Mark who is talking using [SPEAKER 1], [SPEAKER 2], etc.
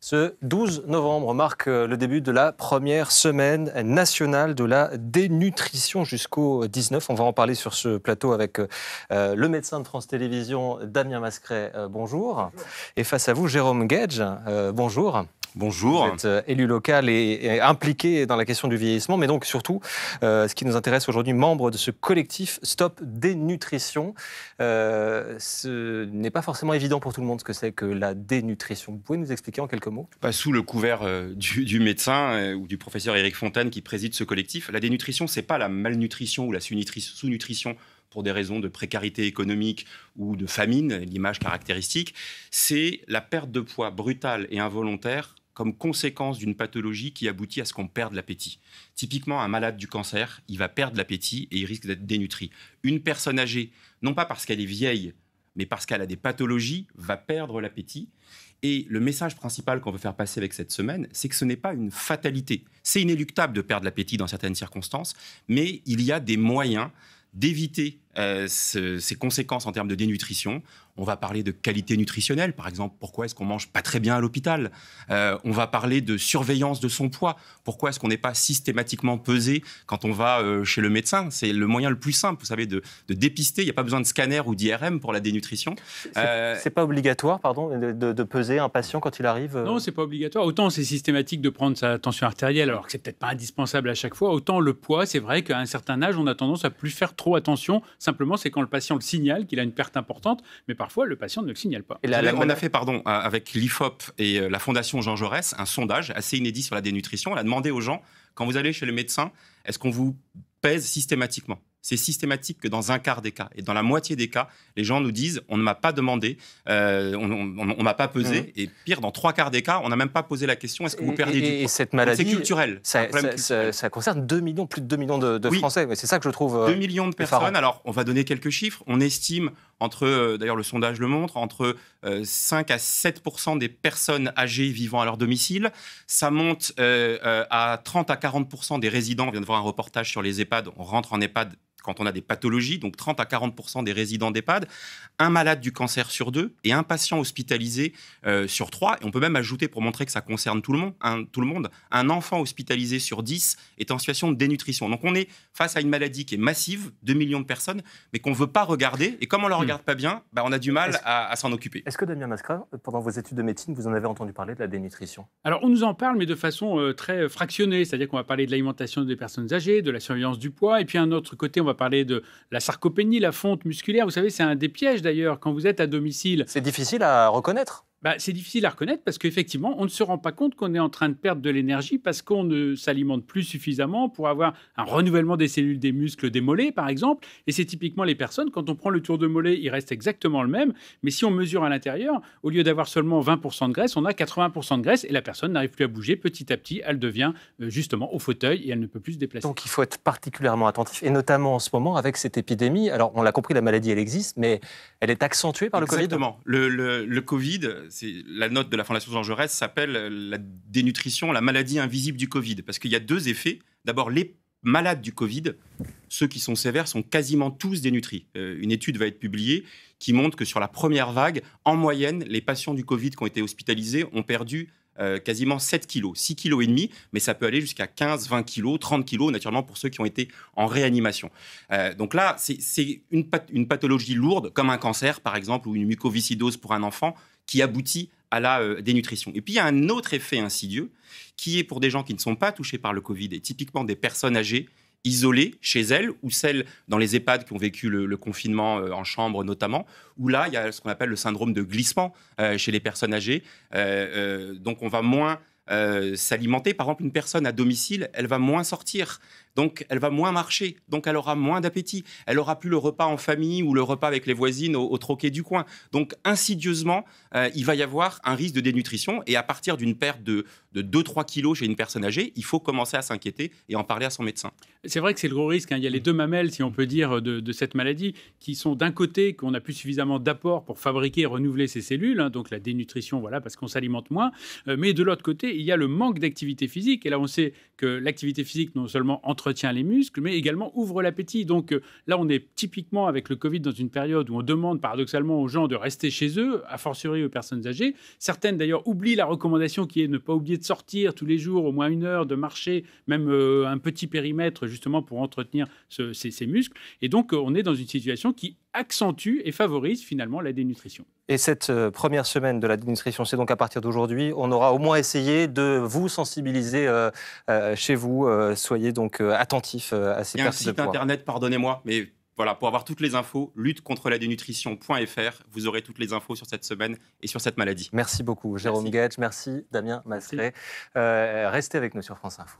[SPEAKER 1] Ce 12 novembre marque euh, le début de la première semaine nationale de la dénutrition jusqu'au 19. On va en parler sur ce plateau avec euh, euh, le médecin de France Télévisions, Damien Mascret. bonjour. Et face à vous, Jérôme Gage. bonjour. Bonjour. Euh, élu local et, impliqué dans la question du vieillissement, mais donc surtout, euh, ce qui nous intéresse aujourd'hui, membre de ce collectif Stop Dénutrition. Euh, ce n'est pas forcément évident pour tout le monde ce que c'est que la dénutrition. Vous pouvez nous expliquer en quelques mots
[SPEAKER 2] Pas Sous le couvert du, du, médecin ou du professeur Éric Fontaine qui préside ce collectif, la dénutrition, c'est pas la malnutrition ou la sous-nutrition pour des raisons de précarité économique ou de famine, l'image caractéristique, c'est la perte de poids brutale et involontaire comme conséquence d'une pathologie qui aboutit à ce qu'on perde l'appétit. Typiquement, un malade du cancer, il va perdre l'appétit et il risque d'être dénutri. Une personne âgée, non pas parce qu'elle est vieille, mais parce qu'elle a des pathologies, va perdre l'appétit. Et le message principal qu'on veut faire passer avec cette semaine, c'est que ce n'est pas une fatalité. C'est inéluctable de perdre l'appétit dans certaines circonstances, mais il y a des moyens d'éviter euh, ces conséquences en termes de dénutrition on va parler de qualité nutritionnelle, par exemple, pourquoi est-ce qu'on mange pas très bien à l'hôpital euh, On va parler de surveillance de son poids, pourquoi est-ce qu'on n'est pas systématiquement pesé quand on va euh, chez le médecin C'est le moyen le plus simple, vous savez, de, dépister. Il n'y a pas besoin de scanner
[SPEAKER 3] ou d'IRM pour la dénutrition. C'est euh, pas obligatoire, pardon, de, peser un patient quand il arrive Non, c'est pas obligatoire. Autant c'est systématique de prendre sa tension artérielle, alors que c'est peut-être pas indispensable à chaque fois. Autant le poids, c'est vrai qu'à un certain âge, on a tendance à plus faire trop attention. Simplement, c'est quand le patient le signale qu'il a une perte importante, mais parfois le patient ne le signale pas. on a fait,
[SPEAKER 2] pardon, euh, avec l'IFOP et euh, la Fondation Jean Jaurès, un sondage assez inédit sur la dénutrition. On a demandé aux gens, quand vous allez chez le médecin, est-ce qu'on vous pèse systématiquement c'est systématique que dans un quart des cas et dans la moitié des cas, les gens nous disent on ne m'a pas demandé, euh, on, ne m'a pas pesé. Mmh. Et pire, dans trois quarts des cas, on n'a même pas posé la question est-ce que vous perdez du poids cette maladie, c'est culturel. Ça,
[SPEAKER 1] concerne 2 millions, plus de 2 millions
[SPEAKER 2] de, Français. oui. Français. C'est ça
[SPEAKER 1] que je trouve. 2 euh, millions de personnes. Alors,
[SPEAKER 2] on va donner quelques chiffres. On estime entre, euh, d'ailleurs le sondage le montre, entre 5 à 7 des personnes âgées vivant à leur domicile. Ça monte à 30 à 40 des résidents. On vient de voir un reportage sur les EHPAD. On rentre en EHPAD quand on a des pathologies, donc 30 à 40 des résidents d'EHPAD, un malade du cancer sur deux et un patient hospitalisé euh, sur trois. Et on peut même ajouter, pour montrer que ça concerne tout le, monde, un, tout le monde, un enfant hospitalisé sur dix est en situation de dénutrition. Donc on est face à une maladie qui est massive, 2 millions de personnes, mais qu'on ne veut pas regarder. Et comme on ne la hmm. regarde pas bien, bah, on a du
[SPEAKER 3] mal
[SPEAKER 1] à, s'en occuper. Est-ce que Damien Mascra, pendant vos études de médecine, vous en avez entendu parler de la dénutrition
[SPEAKER 3] Alors on nous en parle, mais de façon euh, très fractionnée. C'est-à-dire qu'on va parler de l'alimentation des personnes âgées, de la surveillance du poids, et puis un autre côté, on va parler de la sarcopénie, la fonte musculaire. Vous savez, c'est un des pièges d'ailleurs quand vous êtes à domicile. C'est difficile à reconnaître. Bah, c'est difficile à reconnaître parce qu'effectivement, on ne se rend pas compte qu'on est en train de perdre de l'énergie parce qu'on ne s'alimente plus suffisamment pour avoir un renouvellement des cellules des muscles des mollets, par exemple. Et c'est typiquement les personnes, quand on prend le tour de mollet, il reste exactement le même. Mais si on mesure à l'intérieur, au lieu d'avoir seulement 20% de graisse, on a 80% de graisse et la personne n'arrive plus à bouger. Petit à petit, elle devient euh, justement au fauteuil et elle ne peut plus se déplacer. Donc il faut être particulièrement attentif et notamment en ce moment avec cette épidémie. Alors on l'a compris, la maladie, elle existe,
[SPEAKER 1] mais elle est accentuée par le Covid. Exactement.
[SPEAKER 2] Le, le Covid la note de la Fondation Jean Jaurès s'appelle euh, la dénutrition, la maladie invisible du Covid, parce qu'il y a deux effets. D'abord, les malades du Covid, ceux qui sont sévères, sont quasiment tous dénutris. Euh, une étude va être publiée qui montre que sur la première vague, en moyenne, les patients du Covid qui ont été hospitalisés ont perdu euh, quasiment 7 kilos, 6 kilos et demi, mais ça peut aller jusqu'à 15, 20 kilos, 30 kilos, naturellement, pour ceux qui ont été en réanimation. donc là, c'est une, pathologie lourde, comme un cancer, par exemple, ou une mucoviscidose pour un enfant, qui aboutit à la euh, dénutrition. Et puis il y a un autre effet insidieux qui est pour des gens qui ne sont pas touchés par le Covid et typiquement des personnes âgées isolées chez elles ou celles dans les EHPAD qui ont vécu le, confinement euh, en chambre notamment, où là il y a ce qu'on appelle le syndrome de glissement euh, chez les personnes âgées. donc on va moins s'alimenter. Par exemple, une personne à domicile, elle va moins sortir. Donc, elle va moins marcher. Donc, elle aura moins d'appétit. Elle aura plus le repas en famille ou le repas avec les voisines au, troquet du coin. Donc, insidieusement, euh, il va y avoir un risque de dénutrition. Et à partir d'une perte de, 2-3 kilos chez une personne âgée, il faut commencer à s'inquiéter et en parler à son médecin.
[SPEAKER 3] C'est vrai que c'est le gros risque. Hein. Il y a les deux mamelles, si on peut dire, de, cette maladie, qui sont d'un côté qu'on n'a plus suffisamment d'apport pour fabriquer et renouveler ces cellules, hein, donc la dénutrition, voilà, parce qu'on s'alimente moins. Euh, mais de l'autre côté, il y a le manque d'activité physique. Et là, on sait que l'activité physique, non seulement entre entretient les muscles, mais également ouvre l'appétit. Donc euh, là, on est typiquement avec le Covid dans une période où on demande paradoxalement aux gens de rester chez eux, a fortiori aux personnes âgées. Certaines d'ailleurs oublient la recommandation qui est de ne pas oublier de sortir tous les jours, au moins une heure, de marcher, même euh, un petit périmètre justement pour entretenir ces muscles. Et donc euh, on est dans une situation qui accentue et favorise finalement la dénutrition.
[SPEAKER 1] Et cette euh, première semaine de la dénutrition, c'est donc à partir d'aujourd'hui, on aura au moins essayé de vous sensibiliser euh, euh, chez vous. soyez donc attentifs à ces pertes Il y a un site internet,
[SPEAKER 2] pardonnez-moi, mais voilà, pour avoir toutes les infos, lutte contre la dénutrition.fr. Vous aurez toutes les infos sur cette semaine et sur cette maladie.
[SPEAKER 1] Merci beaucoup, Jérôme Gage. Merci, Damien Masseret. restez avec nous sur France Info.